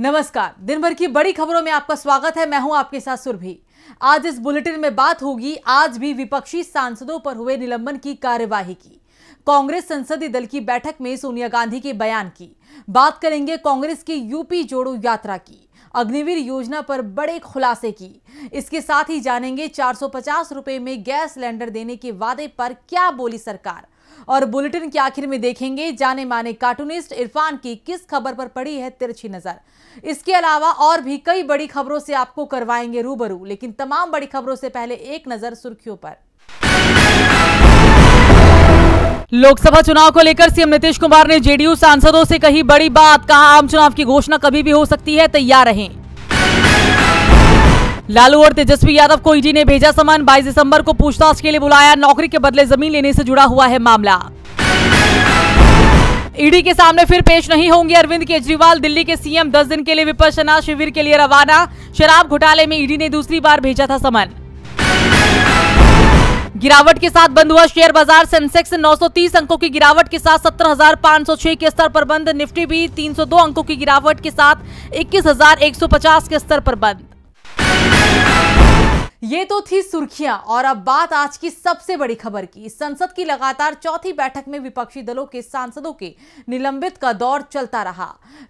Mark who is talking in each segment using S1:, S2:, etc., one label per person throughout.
S1: नमस्कार दिन भर की बड़ी खबरों में आपका स्वागत है मैं हूं आपके साथ सुरभि आज इस बुलेटिन में बात होगी आज भी विपक्षी सांसदों पर हुए निलंबन की कार्यवाही की कांग्रेस संसदीय दल की बैठक में सोनिया गांधी के बयान की बात करेंगे कांग्रेस की यूपी जोड़ो यात्रा की अग्निवीर योजना पर बड़े खुलासे की इसके साथ ही जानेंगे चार रुपए में गैस सिलेंडर देने के वादे पर क्या बोली सरकार और बुलेटिन के आखिर में देखेंगे जाने माने कार्टूनिस्ट इरफान की किस खबर पर पड़ी है तिरछी नजर इसके अलावा और भी कई बड़ी खबरों से आपको करवाएंगे रूबरू लेकिन तमाम बड़ी खबरों से पहले एक नजर सुर्खियों पर लोकसभा चुनाव को लेकर सीएम नीतीश कुमार ने जेडीयू सांसदों से कही बड़ी बात कहा आम चुनाव की घोषणा कभी भी हो सकती है तैयार रहें लालू और तेजस्वी यादव को ईडी ने भेजा समन 22 दिसंबर को पूछताछ के लिए बुलाया नौकरी के बदले जमीन लेने से जुड़ा हुआ है मामला ईडी के सामने फिर पेश नहीं होंगे अरविंद केजरीवाल दिल्ली के सीएम 10 दिन के लिए विपश्यना शिविर के लिए रवाना शराब घोटाले में ईडी ने दूसरी बार भेजा था समन गिरावट के साथ बंद हुआ शेयर बाजार सेंसेक्स 930 अंकों की गिरावट के साथ 17,506 के स्तर पर बंद निफ्टी भी 302 अंकों की गिरावट के साथ 21,150 के स्तर पर बंद ये तो थी सुर्खियां और अब बात आज की सबसे बड़ी खबर की संसद की लगातार चौथी बैठक में विपक्षी दलों के सांसदों के निलंबित का दौर चलता रहा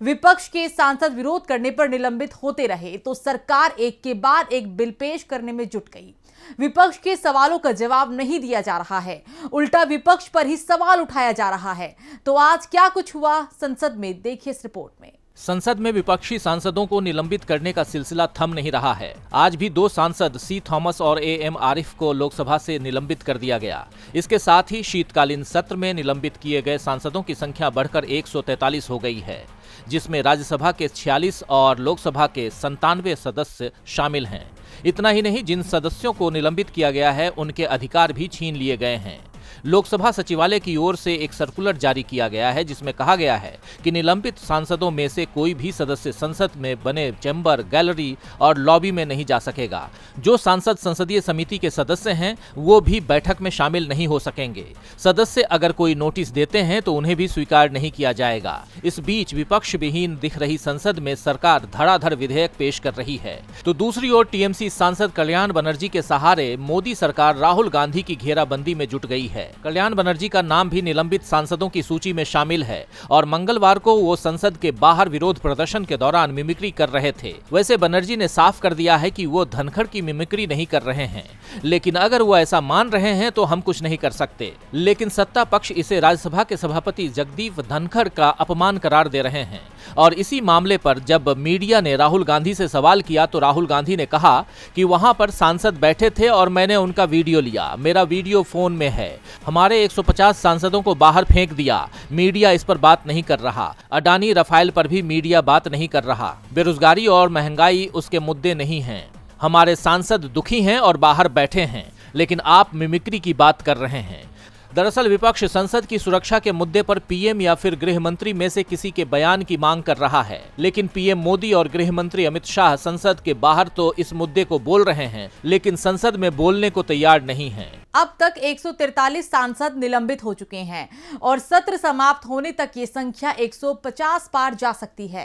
S1: विपक्ष के सांसद विरोध करने पर निलंबित होते रहे तो सरकार एक के बाद एक बिल पेश करने में जुट गई विपक्ष के सवालों का जवाब नहीं दिया जा रहा है उल्टा विपक्ष पर ही सवाल उठाया जा रहा है तो आज क्या कुछ हुआ संसद में देखिए इस रिपोर्ट में
S2: संसद में विपक्षी सांसदों को निलंबित करने का सिलसिला थम नहीं रहा है आज भी दो सांसद सी थॉमस और ए एम आरिफ को लोकसभा से निलंबित कर दिया गया इसके साथ ही शीतकालीन सत्र में निलंबित किए गए सांसदों की संख्या बढ़कर 143 हो गई है जिसमें राज्यसभा के 46 और लोकसभा के संतानवे सदस्य शामिल हैं इतना ही नहीं जिन सदस्यों को निलंबित किया गया है उनके अधिकार भी छीन लिए गए हैं लोकसभा सचिवालय की ओर से एक सर्कुलर जारी किया गया है जिसमें कहा गया है कि निलंबित सांसदों में से कोई भी सदस्य संसद में बने चैम्बर गैलरी और लॉबी में नहीं जा सकेगा जो सांसद संसदीय समिति के सदस्य हैं वो भी बैठक में शामिल नहीं हो सकेंगे सदस्य अगर कोई नोटिस देते हैं तो उन्हें भी स्वीकार नहीं किया जाएगा इस बीच विपक्ष विहीन दिख रही संसद में सरकार धड़ाधड़ विधेयक पेश कर रही है तो दूसरी ओर टीएमसी सांसद कल्याण बनर्जी के सहारे मोदी सरकार राहुल गांधी की घेराबंदी में जुट गई है कल्याण बनर्जी का नाम भी निलंबित सांसदों की सूची में शामिल है और मंगलवार को वो संसद के बाहर विरोध प्रदर्शन के दौरान मिमिक्री कर रहे थे वैसे बनर्जी ने साफ कर दिया है कि वो धनखड़ की मिमिक्री नहीं कर रहे हैं लेकिन अगर वो ऐसा मान रहे हैं तो हम कुछ नहीं कर सकते लेकिन सत्ता पक्ष इसे राज्यसभा के सभापति जगदीप धनखड़ का अपमान करार दे रहे हैं और इसी मामले पर जब मीडिया ने राहुल गांधी से सवाल किया तो राहुल गांधी ने कहा कि वहां पर सांसद बैठे थे और मैंने उनका वीडियो लिया मेरा वीडियो फोन में है हमारे 150 सांसदों को बाहर फेंक दिया मीडिया इस पर बात नहीं कर रहा अडानी रफाइल पर भी मीडिया बात नहीं कर रहा बेरोजगारी और महंगाई उसके मुद्दे नहीं है हमारे सांसद दुखी हैं और बाहर बैठे हैं लेकिन आप मिमिक्री की बात कर रहे हैं दरअसल विपक्ष संसद की सुरक्षा के मुद्दे पर पीएम या फिर गृह मंत्री में से किसी के बयान की मांग कर रहा है लेकिन पीएम मोदी और गृह मंत्री अमित शाह संसद के बाहर तो इस मुद्दे को बोल रहे हैं लेकिन संसद में बोलने को तैयार नहीं है
S1: अब तक 143 सांसद निलंबित हो चुके हैं और सत्र समाप्त होने तक ये संख्या 150 पार जा सकती है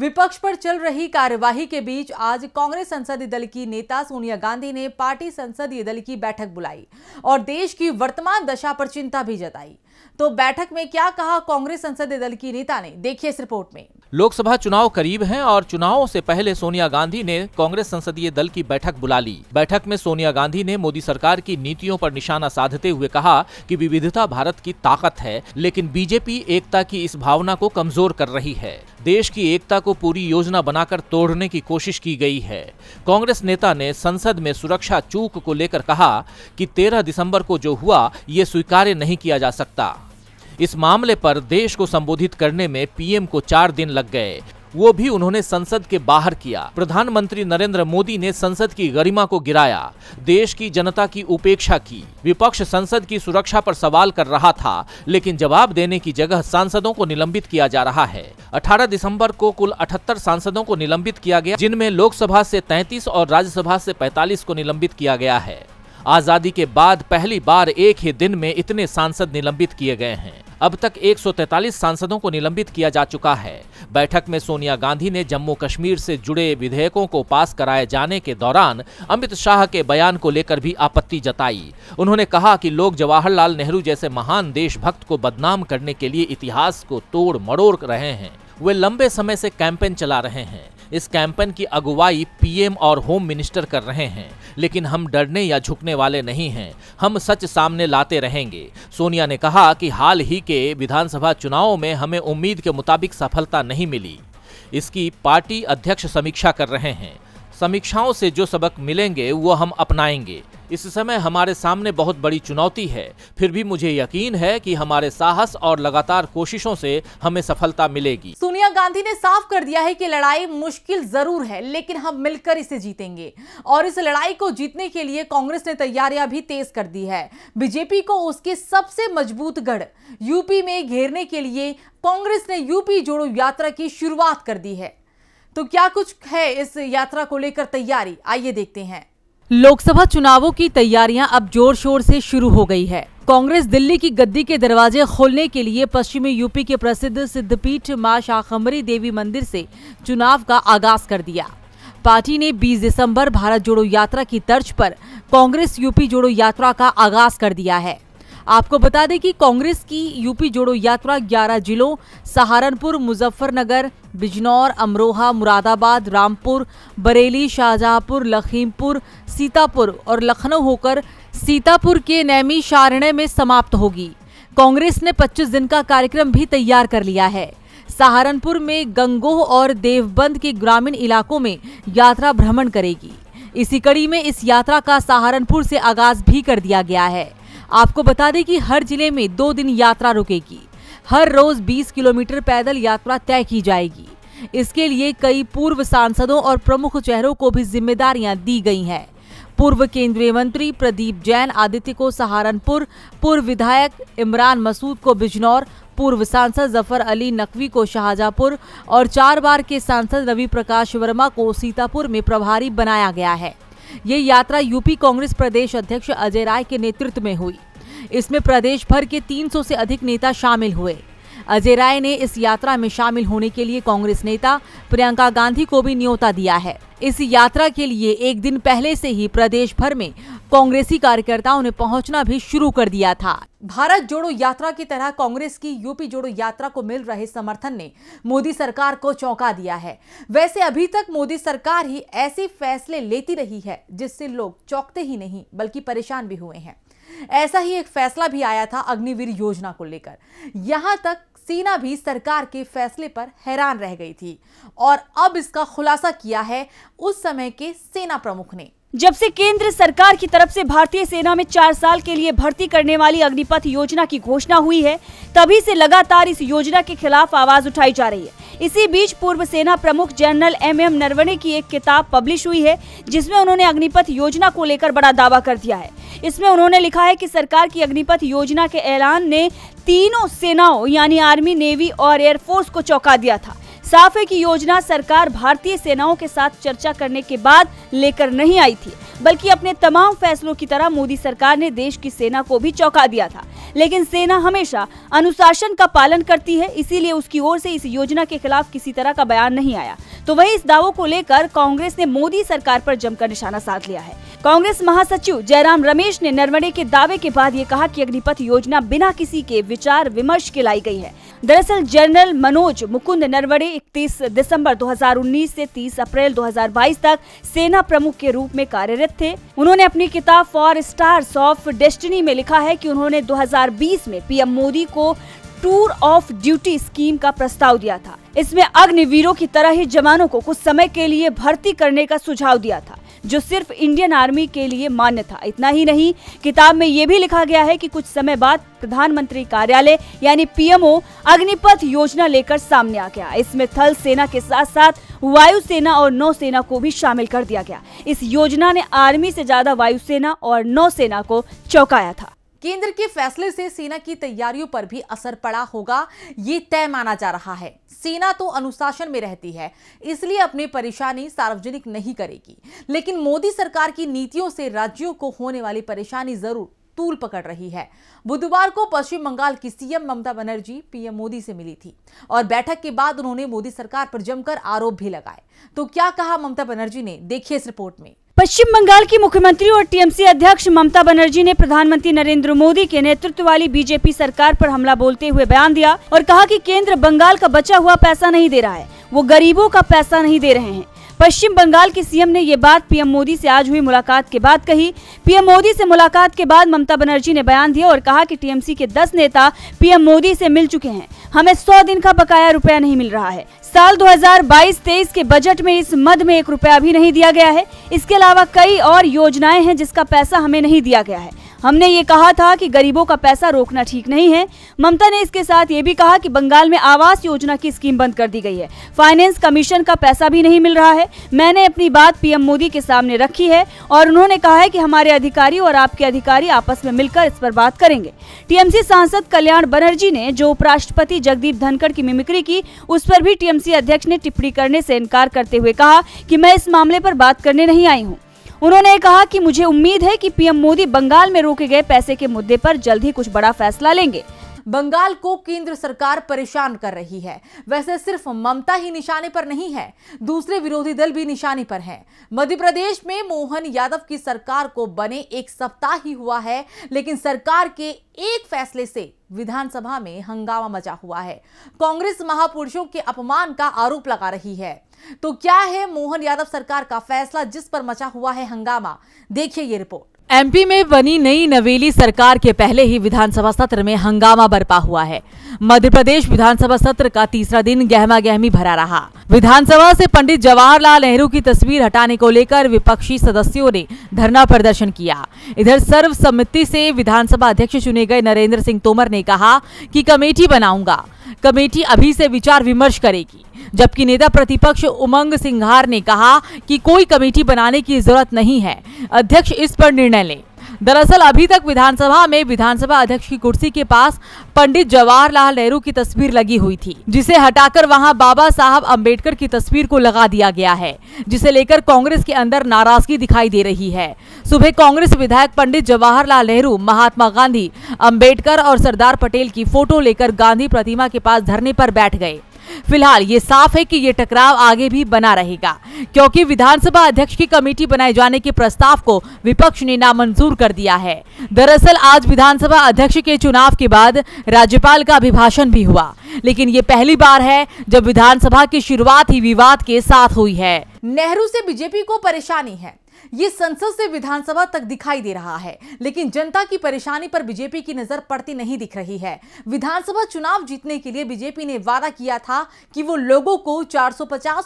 S1: विपक्ष पर चल रही कार्यवाही के बीच आज कांग्रेस संसदीय दल की नेता सोनिया गांधी ने पार्टी संसदीय दल की बैठक बुलाई और देश की वर्तमान दशा पर चिंता भी जताई तो बैठक में क्या कहा कांग्रेस संसदीय दल की नेता ने देखिए इस रिपोर्ट में
S2: लोकसभा चुनाव करीब हैं और चुनावों से पहले सोनिया गांधी ने कांग्रेस संसदीय दल की बैठक बुला ली बैठक में सोनिया गांधी ने मोदी सरकार की नीतियों पर निशाना साधते हुए कहा कि विविधता भारत की ताकत है लेकिन बीजेपी एकता की इस भावना को कमजोर कर रही है देश की एकता को पूरी योजना बनाकर तोड़ने की कोशिश की गई है कांग्रेस नेता ने संसद में सुरक्षा चूक को लेकर कहा कि 13 दिसंबर को जो हुआ ये स्वीकार कार्य नहीं किया जा सकता इस मामले पर देश को संबोधित करने में पीएम को चार दिन लग गए वो भी उन्होंने संसद के बाहर किया प्रधानमंत्री नरेंद्र मोदी ने संसद की गरिमा को गिराया देश की जनता की उपेक्षा की विपक्ष संसद की सुरक्षा पर सवाल कर रहा था लेकिन जवाब देने की जगह सांसदों को निलंबित किया जा रहा है 18 दिसंबर को कुल 78 सांसदों को निलंबित किया गया जिनमें लोकसभा से 33 और राज्यसभा से 45 को निलंबित किया गया है आजादी के बाद पहली बार एक ही दिन में इतने सांसद निलंबित किए गए हैं अब तक 143 सांसदों को निलंबित किया जा चुका है बैठक में सोनिया गांधी ने जम्मू कश्मीर से जुड़े विधेयकों को पास कराए जाने के दौरान अमित शाह के बयान को लेकर भी आपत्ति जताई उन्होंने कहा कि लोग जवाहरलाल नेहरू जैसे महान देशभक्त को बदनाम करने के लिए इतिहास को तोड़ मड़ोड़ रहे हैं वे लंबे समय से कैंपेन चला रहे हैं इस कैंपेन की अगुवाई पीएम और होम मिनिस्टर कर रहे हैं लेकिन हम डरने या झुकने वाले नहीं हैं हम सच सामने लाते रहेंगे सोनिया ने कहा कि हाल ही के विधानसभा चुनावों में हमें उम्मीद के मुताबिक सफलता नहीं मिली इसकी पार्टी अध्यक्ष समीक्षा कर रहे हैं समीक्षाओं से जो सबक मिलेंगे वो हम अपनाएंगे इस समय हमारे सामने बहुत बड़ी चुनौती है फिर भी मुझे यकीन है कि हमारे साहस और लगातार कोशिशों से हमें सफलता मिलेगी
S1: सोनिया गांधी ने साफ कर दिया है कि लड़ाई मुश्किल जरूर है लेकिन हम मिलकर इसे जीतेंगे और इस लड़ाई को जीतने के लिए कांग्रेस ने तैयारियां भी तेज कर दी है बीजेपी को उसके सबसे मजबूत गढ़ यूपी में घेरने के लिए कांग्रेस ने यूपी जोड़ो यात्रा की शुरुआत कर दी है तो क्या कुछ है इस यात्रा को लेकर तैयारी आइए देखते हैं लोकसभा चुनावों की तैयारियां अब जोर शोर से शुरू हो गई है कांग्रेस दिल्ली की गद्दी के दरवाजे खोलने के लिए पश्चिमी यूपी के प्रसिद्ध सिद्धपीठ मां शाकंबरी देवी मंदिर से चुनाव का आगाज कर दिया पार्टी ने 20 दिसंबर भारत जोड़ो यात्रा की तर्ज पर कांग्रेस यूपी जोड़ो यात्रा का आगाज कर दिया है आपको बता दें कि कांग्रेस की यूपी जोड़ो यात्रा 11 जिलों सहारनपुर मुजफ्फरनगर बिजनौर अमरोहा मुरादाबाद रामपुर बरेली शाहजहांपुर लखीमपुर सीतापुर और लखनऊ होकर सीतापुर के नैमी शारण्य में समाप्त होगी कांग्रेस ने 25 दिन का कार्यक्रम भी तैयार कर लिया है सहारनपुर में गंगोह और देवबंद के ग्रामीण इलाकों में यात्रा भ्रमण करेगी इसी कड़ी में इस यात्रा का सहारनपुर से आगाज भी कर दिया गया है आपको बता दें कि हर जिले में दो दिन यात्रा रुकेगी हर रोज 20 किलोमीटर पैदल यात्रा तय की जाएगी इसके लिए कई पूर्व सांसदों और प्रमुख चेहरों को भी जिम्मेदारियां दी गई हैं पूर्व केंद्रीय मंत्री प्रदीप जैन आदित्य को सहारनपुर पूर्व विधायक इमरान मसूद को बिजनौर पूर्व सांसद जफर अली नकवी को शाहजहापुर और चार बार के सांसद रवि प्रकाश वर्मा को सीतापुर में प्रभारी बनाया गया है ये यात्रा यूपी कांग्रेस प्रदेश अध्यक्ष अजय राय के नेतृत्व में हुई इसमें प्रदेश भर के 300 से अधिक नेता शामिल हुए अजय राय ने इस यात्रा में शामिल होने के लिए कांग्रेस नेता प्रियंका गांधी को भी न्योता दिया है इस यात्रा के लिए एक दिन पहले से ही प्रदेश भर में कांग्रेसी कार्यकर्ताओं ने पहुंचना भी शुरू कर दिया था भारत जोड़ो यात्रा की तरह कांग्रेस की यूपी जोड़ो यात्रा को मिल रहे समर्थन ने मोदी सरकार को चौंका दिया है वैसे अभी तक मोदी सरकार ही ऐसे फैसले लेती रही है जिससे लोग चौंकते ही नहीं बल्कि परेशान भी हुए हैं ऐसा ही एक फैसला भी आया था अग्निवीर योजना को लेकर यहां तक सेना भी सरकार के फैसले पर हैरान रह गई थी और अब इसका खुलासा किया है उस समय के सेना प्रमुख ने
S3: जब से केंद्र सरकार की तरफ से भारतीय सेना में चार साल के लिए भर्ती करने वाली अग्निपथ योजना की घोषणा हुई है तभी से लगातार इस योजना के खिलाफ आवाज उठाई जा रही है इसी बीच पूर्व सेना प्रमुख जनरल एम एम नरवणे की एक किताब पब्लिश हुई है जिसमें उन्होंने अग्निपथ योजना को लेकर बड़ा दावा कर दिया है इसमें उन्होंने लिखा है की सरकार की अग्निपथ योजना के ऐलान ने तीनों सेनाओं यानी आर्मी नेवी और एयरफोर्स को चौका दिया था साफ है कि योजना सरकार भारतीय सेनाओं के साथ चर्चा करने के बाद लेकर नहीं आई थी बल्कि अपने तमाम फैसलों की तरह मोदी सरकार ने देश की सेना को भी चौंका दिया था लेकिन सेना हमेशा अनुशासन का पालन करती है इसीलिए उसकी ओर से इस योजना के खिलाफ किसी तरह का बयान नहीं आया तो वही इस दावों को लेकर कांग्रेस ने मोदी सरकार पर जमकर निशाना साध लिया है कांग्रेस महासचिव जयराम रमेश ने नर्मदे के दावे के बाद ये कहा कि अग्निपथ योजना बिना किसी के विचार विमर्श के लाई गई है दरअसल जनरल मनोज मुकुंद नरवड़े 31 दिसंबर 2019 से 30 अप्रैल 2022 तक सेना प्रमुख के रूप में कार्यरत कार्यरत थे उन्होंने अपनी किताब फॉर स्टार्स ऑफ डेस्टिनी में लिखा है कि उन्होंने 2020 में पीएम मोदी को टूर ऑफ ड्यूटी स्कीम का प्रस्ताव दिया था इसमें अग्निवीरों की तरह ही जवानों को कुछ समय के लिए भर्ती करने का सुझाव दिया था जो सिर्फ इंडियन आर्मी के लिए मान्य था इतना ही नहीं किताब में यह भी लिखा गया है कि कुछ समय बाद प्रधानमंत्री कार्यालय यानी पीएमओ अग्निपथ योजना लेकर सामने आ गया इसमें थल सेना के साथ साथ वायुसेना और नौसेना को भी शामिल कर दिया गया इस योजना ने आर्मी से ज्यादा वायुसेना और नौसेना को चौकाया था
S1: केंद्र के फैसले से सेना की तैयारियों पर भी असर पड़ा होगा ये तय माना जा रहा है सेना तो अनुशासन में रहती है इसलिए अपनी परेशानी सार्वजनिक नहीं करेगी लेकिन मोदी सरकार की नीतियों से राज्यों को होने वाली परेशानी जरूर तूल पकड़ रही है बुधवार को पश्चिम बंगाल की सीएम ममता बनर्जी पीएम मोदी से मिली थी और बैठक के बाद उन्होंने मोदी सरकार पर जमकर आरोप भी लगाए तो क्या कहा ममता बनर्जी ने देखिए इस रिपोर्ट में
S3: पश्चिम बंगाल की मुख्यमंत्री और टीएमसी अध्यक्ष ममता बनर्जी ने प्रधानमंत्री नरेंद्र मोदी के नेतृत्व वाली बीजेपी सरकार पर हमला बोलते हुए बयान दिया और कहा कि केंद्र बंगाल का बचा हुआ पैसा नहीं दे रहा है वो गरीबों का पैसा नहीं दे रहे हैं पश्चिम बंगाल के सीएम ने ये बात पीएम मोदी से आज हुई मुलाकात के बाद कही पीएम मोदी से मुलाकात के बाद ममता बनर्जी ने बयान दिया और कहा कि टीएमसी के 10 नेता पीएम मोदी से मिल चुके हैं हमें 100 दिन का बकाया रुपया नहीं मिल रहा है साल 2022-23 के बजट में इस मद में एक रुपया भी नहीं दिया गया है इसके अलावा कई और योजनाएं हैं जिसका पैसा हमें नहीं दिया गया है हमने ये कहा था कि गरीबों का पैसा रोकना ठीक नहीं है ममता ने इसके साथ ये भी कहा कि बंगाल में आवास योजना की स्कीम बंद कर दी गई है फाइनेंस कमीशन का पैसा भी नहीं मिल रहा है मैंने अपनी बात पीएम मोदी के सामने रखी है और उन्होंने कहा है कि हमारे अधिकारी और आपके अधिकारी आपस में मिलकर इस पर बात करेंगे टीएमसी सांसद कल्याण बनर्जी ने जो उपराष्ट्रपति जगदीप धनखड़ की मिमिक्री की उस पर भी टीएमसी अध्यक्ष ने टिप्पणी करने से इनकार करते हुए कहा की मैं इस मामले पर बात करने नहीं आई हूँ उन्होंने कहा कि मुझे उम्मीद है कि पीएम मोदी बंगाल में रोके गए पैसे के मुद्दे पर जल्द ही कुछ बड़ा फैसला लेंगे बंगाल को
S1: केंद्र सरकार परेशान कर रही है वैसे सिर्फ ममता ही निशाने पर नहीं है दूसरे विरोधी दल भी निशाने पर हैं मध्य प्रदेश में मोहन यादव की सरकार को बने एक सप्ताह ही हुआ है लेकिन सरकार के एक फैसले से विधानसभा में हंगामा मचा हुआ है कांग्रेस महापुरुषों के अपमान का आरोप लगा रही है तो क्या है मोहन यादव सरकार का फैसला जिस पर मचा हुआ है हंगामा देखिए ये रिपोर्ट एमपी में बनी नई नवेली सरकार के पहले ही विधानसभा सत्र में हंगामा बरपा हुआ है मध्य प्रदेश विधानसभा सत्र का तीसरा दिन गहमा गहमी भरा रहा विधानसभा से पंडित जवाहरलाल नेहरू की तस्वीर हटाने को लेकर विपक्षी सदस्यों ने धरना प्रदर्शन किया इधर सर्वसम्मति से विधानसभा अध्यक्ष चुने गए नरेंद्र सिंह तोमर ने कहा की कमेटी बनाऊंगा कमेटी अभी से विचार विमर्श करेगी जबकि नेता प्रतिपक्ष उमंग सिंघार ने कहा कि कोई कमेटी बनाने की जरूरत नहीं है अध्यक्ष इस पर निर्णय लें दरअसल अभी तक विधानसभा में विधानसभा अध्यक्ष की कुर्सी के पास पंडित जवाहरलाल नेहरू की तस्वीर लगी हुई थी जिसे हटाकर वहां बाबा साहब अंबेडकर की तस्वीर को लगा दिया गया है जिसे लेकर कांग्रेस के अंदर नाराजगी दिखाई दे रही है सुबह कांग्रेस विधायक पंडित जवाहरलाल नेहरू महात्मा गांधी अम्बेडकर और सरदार पटेल की फोटो लेकर गांधी प्रतिमा के पास धरने पर बैठ गए फिलहाल ये साफ है कि ये टकराव आगे भी बना रहेगा क्योंकि विधानसभा अध्यक्ष की कमेटी बनाए जाने के प्रस्ताव को विपक्ष ने नामंजूर कर दिया है दरअसल आज विधानसभा अध्यक्ष के चुनाव के बाद राज्यपाल का अभिभाषण भी हुआ लेकिन ये पहली बार है जब विधानसभा की शुरुआत ही विवाद के साथ हुई है नेहरू से बीजेपी को परेशानी है ये संसद से विधानसभा तक दिखाई दे रहा है लेकिन जनता की परेशानी पर बीजेपी की नजर पड़ती नहीं दिख रही है विधानसभा चुनाव जीतने के लिए बीजेपी ने वादा किया था कि वो लोगों को चार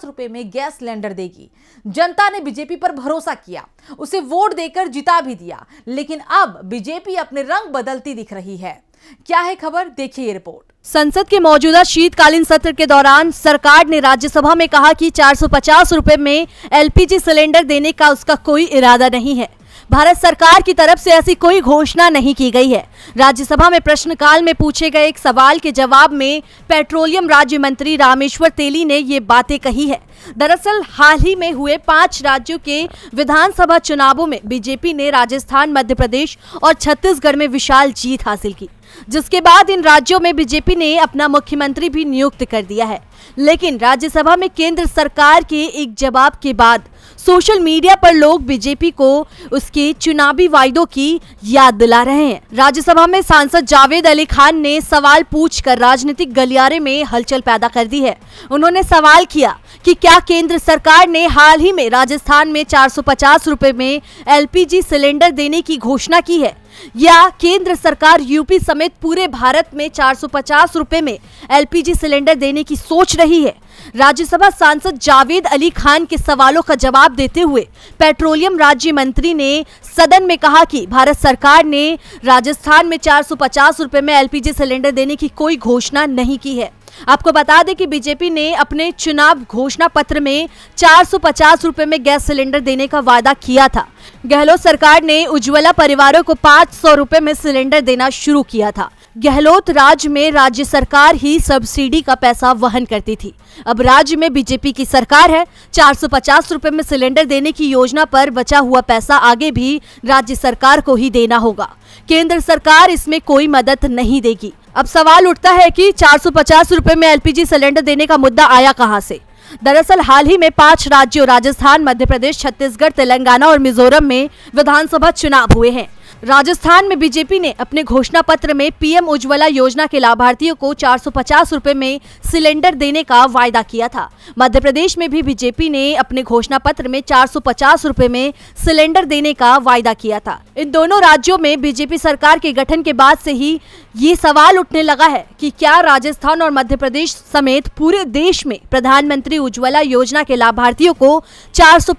S1: रुपए में गैस सिलेंडर देगी जनता ने बीजेपी पर भरोसा किया उसे वोट देकर जिता भी दिया लेकिन अब बीजेपी अपने रंग बदलती दिख रही है क्या है खबर देखिए ये रिपोर्ट
S4: संसद के मौजूदा शीतकालीन सत्र के दौरान सरकार ने राज्यसभा में कहा कि 450 रुपए में एलपीजी सिलेंडर देने का उसका कोई इरादा नहीं है भारत सरकार की तरफ से ऐसी कोई घोषणा नहीं की गई है राज्यसभा में प्रश्नकाल में पूछे गए एक सवाल के जवाब में पेट्रोलियम राज्य मंत्री रामेश्वर तेली ने ये बातें कही है दरअसल हाल ही में हुए पांच राज्यों के विधानसभा चुनावों में बीजेपी ने राजस्थान मध्य प्रदेश और छत्तीसगढ़ में विशाल जीत हासिल की जिसके बाद इन राज्यों में बीजेपी ने अपना मुख्यमंत्री भी नियुक्त कर दिया है लेकिन राज्यसभा में केंद्र सरकार के एक जवाब के बाद सोशल मीडिया पर लोग बीजेपी को उसके चुनावी वायदों की याद दिला रहे हैं राज्यसभा में सांसद जावेद अली खान ने सवाल पूछकर राजनीतिक गलियारे में हलचल पैदा कर दी है उन्होंने सवाल किया कि क्या केंद्र सरकार ने हाल ही में राजस्थान में चार सौ में एल सिलेंडर देने की घोषणा की है या केंद्र सरकार यूपी समेत पूरे भारत में चार सौ में एलपीजी सिलेंडर देने की सोच रही है राज्यसभा सांसद जावेद अली खान के सवालों का जवाब देते हुए पेट्रोलियम राज्य मंत्री ने सदन में कहा कि भारत सरकार ने राजस्थान में चार सौ में एलपीजी सिलेंडर देने की कोई घोषणा नहीं की है आपको बता दें कि बीजेपी ने अपने चुनाव घोषणा पत्र में चार सौ में गैस सिलेंडर देने का वादा किया था गहलोत सरकार ने उज्ज्वला परिवारों को 500 सौ में सिलेंडर देना शुरू किया था गहलोत राज में राज्य सरकार ही सब्सिडी का पैसा वहन करती थी अब राज्य में बीजेपी की सरकार है 450 रुपए में सिलेंडर देने की योजना पर बचा हुआ पैसा आगे भी राज्य सरकार को ही देना होगा केंद्र सरकार इसमें कोई मदद नहीं देगी अब सवाल उठता है कि 450 रुपए में एलपीजी सिलेंडर देने का मुद्दा आया कहाँ से दरअसल हाल ही में पांच राज्यों राजस्थान मध्य प्रदेश छत्तीसगढ़ तेलंगाना और मिजोरम में विधानसभा चुनाव हुए हैं राजस्थान में बीजेपी ने अपने घोषणा पत्र में पीएम उज्ज्वला योजना के लाभार्थियों को चार रुपए में सिलेंडर देने का वायदा किया था मध्य प्रदेश में भी बीजेपी ने अपने घोषणा पत्र में चार रुपए में सिलेंडर देने का वायदा किया था इन दोनों राज्यों में बीजेपी सरकार के गठन के बाद से ही ये सवाल उठने लगा है कि क्या राजस्थान और मध्य प्रदेश समेत पूरे देश में प्रधानमंत्री उज्ज्वला योजना के लाभार्थियों को चार सौ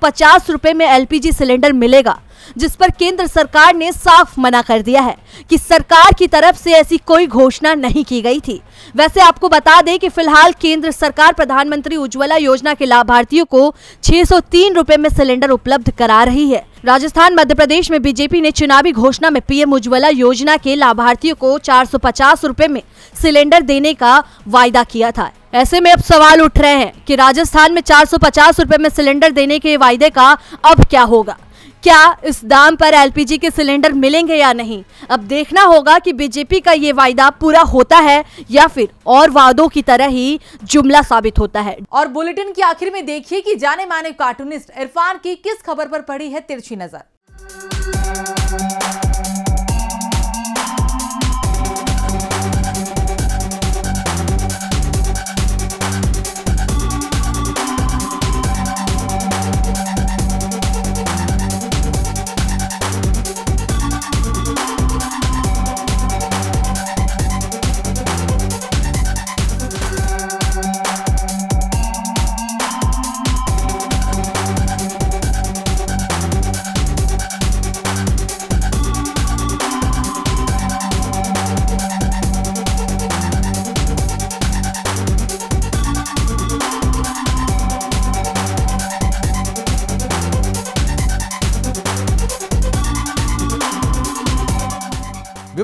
S4: में एलपीजी सिलेंडर मिलेगा जिस पर केंद्र सरकार ने साफ मना कर दिया है कि सरकार की तरफ से ऐसी कोई घोषणा नहीं की गई थी वैसे आपको बता दें कि फिलहाल केंद्र सरकार प्रधानमंत्री उज्ज्वला योजना के लाभार्थियों को छह सौ में सिलेंडर उपलब्ध करा रही है राजस्थान मध्य प्रदेश में बीजेपी ने चुनावी घोषणा में पीएम उज्ज्वला योजना के लाभार्थियों को चार सौ में सिलेंडर देने का वायदा किया था ऐसे में अब सवाल उठ रहे हैं कि राजस्थान में चार सौ में सिलेंडर देने के वायदे का अब क्या होगा क्या इस दाम पर एलपीजी के सिलेंडर मिलेंगे या नहीं अब देखना होगा कि बीजेपी का ये वायदा पूरा होता है या फिर और वादों की तरह ही जुमला साबित होता है
S1: और बुलेटिन के आखिर में देखिए कि जाने माने कार्टूनिस्ट इरफान की किस खबर पर पड़ी है तिरछी नजर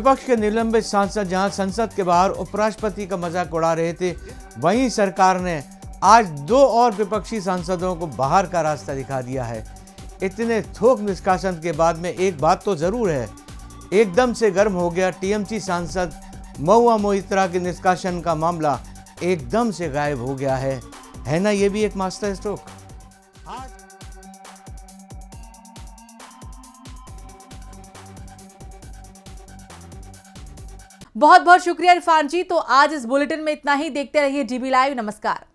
S2: विपक्ष के निलंबित सांसद जहां संसद के बाहर उपराष्ट्रपति का मजाक उड़ा रहे थे वहीं सरकार ने आज दो और विपक्षी सांसदों को बाहर का रास्ता दिखा दिया है इतने थोक निष्कासन के बाद में एक बात तो ज़रूर है एकदम से गर्म हो गया टीएमसी सांसद महुआ मोहित्रा के निष्कासन का मामला एकदम से गायब हो गया है है ना ये भी एक मास्टर स्ट्रोक
S1: बहुत बहुत शुक्रिया इरफान जी तो आज इस बुलेटिन में इतना ही देखते रहिए डीबी लाइव नमस्कार